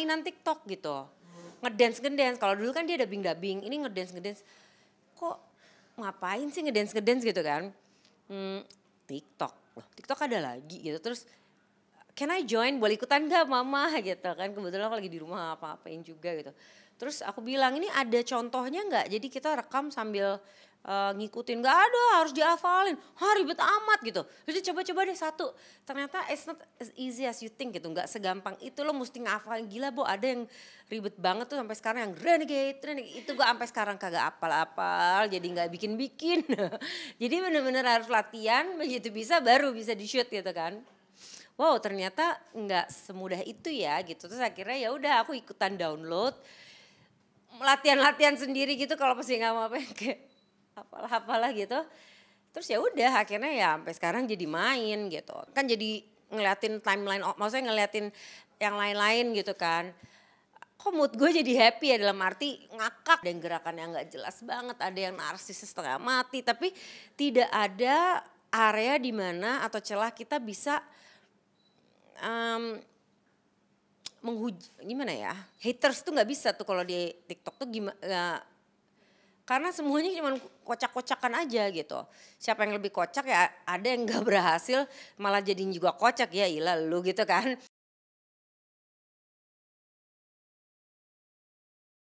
mainan TikTok gitu ngedance ngedance kalau dulu kan dia dubbing dabing ini ngedance ngedance kok ngapain sih ngedance ngedance gitu kan hmm, TikTok loh TikTok ada lagi gitu terus can I join boleh ikutan gak mama gitu kan kebetulan aku lagi di rumah apa-apain juga gitu terus aku bilang ini ada contohnya nggak jadi kita rekam sambil uh, ngikutin Gak ada harus dihafalin Hah ribet amat gitu jadi coba-coba deh satu ternyata it's not as easy as you think gitu Gak segampang itu lo mesti ngafalin gila bo ada yang ribet banget tuh sampai sekarang yang renegade, renegade. itu gue sampai sekarang kagak apal-apal jadi gak bikin-bikin jadi bener-bener harus latihan begitu bisa baru bisa di shoot gitu kan wow ternyata nggak semudah itu ya gitu terus akhirnya ya udah aku ikutan download latihan-latihan sendiri gitu kalau pasti nggak mau kayak apalah-apalah gitu terus ya udah akhirnya ya sampai sekarang jadi main gitu kan jadi ngeliatin timeline oh, maksudnya ngeliatin yang lain-lain gitu kan kok mood gue jadi happy ya dalam arti ngakak dan gerakan yang nggak jelas banget ada yang narsis setengah mati tapi tidak ada area di mana atau celah kita bisa um, menghuj gimana ya haters tuh nggak bisa tuh kalau di TikTok tuh gimana ya, karena semuanya cuma kocak-kocakan aja gitu siapa yang lebih kocak ya ada yang nggak berhasil malah jadiin juga kocak ya ilah lu gitu kan